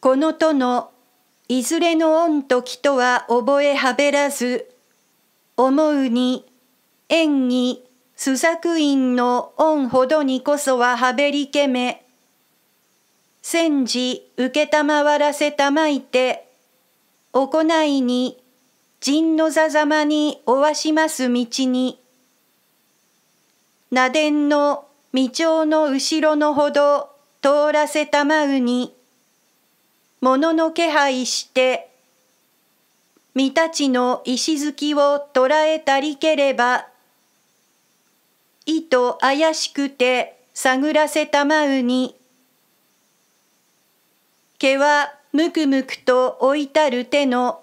このとのいずれの恩時とは覚えはべらず思うに縁に朱作院の恩ほどにこそははべりけめ戦時承らせたまいて行いに陣のざざまにおわします道に名伝の未調の後ろのほど通らせたまうに物の気配して身たちの石づきを捉えたりければ意図怪しくて探らせたまうに毛はむくむくと置いたる手の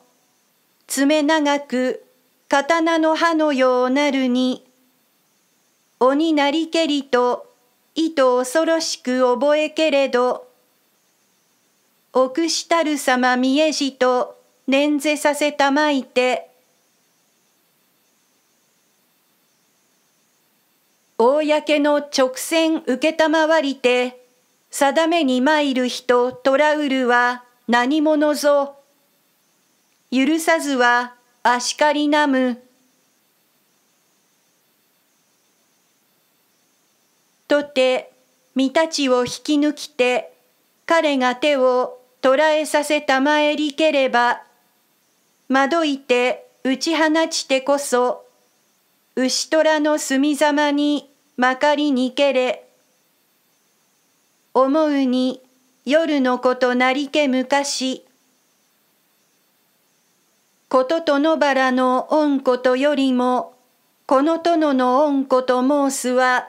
爪長く刀の刃のようなるに鬼なりけりと意図恐ろしく覚えけれど奥したる様見えじと念ぜさせたまいて公の直線承りて定めに参る人トラウルは何者ぞ許さずはあしかりなむとて御たちを引き抜きて彼が手を捕らえさせたまえりければ、惑いて打ち放ちてこそ、牛虎の隅ざまにまかりにけれ、思うに夜のことなりけ昔、こととのばらの恩ことよりも、この殿の恩こと申すは、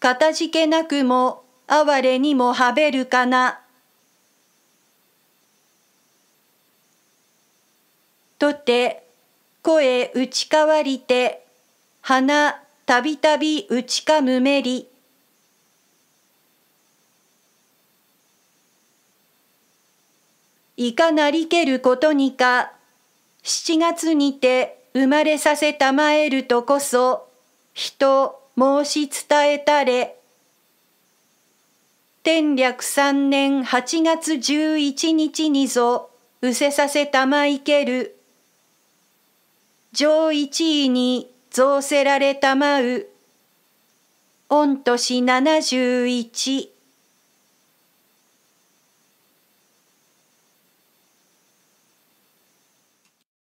かたじけなくも哀れにもはべるかな。とて声打ちかわりて鼻たびたび打ちかむめり。いかなりけることにか七月にて生まれさせたまえるとこそ人申し伝えたれ。天略三年八月十一日にぞ、うせさせたまいける。上一位に造せられたまう。御年七十一。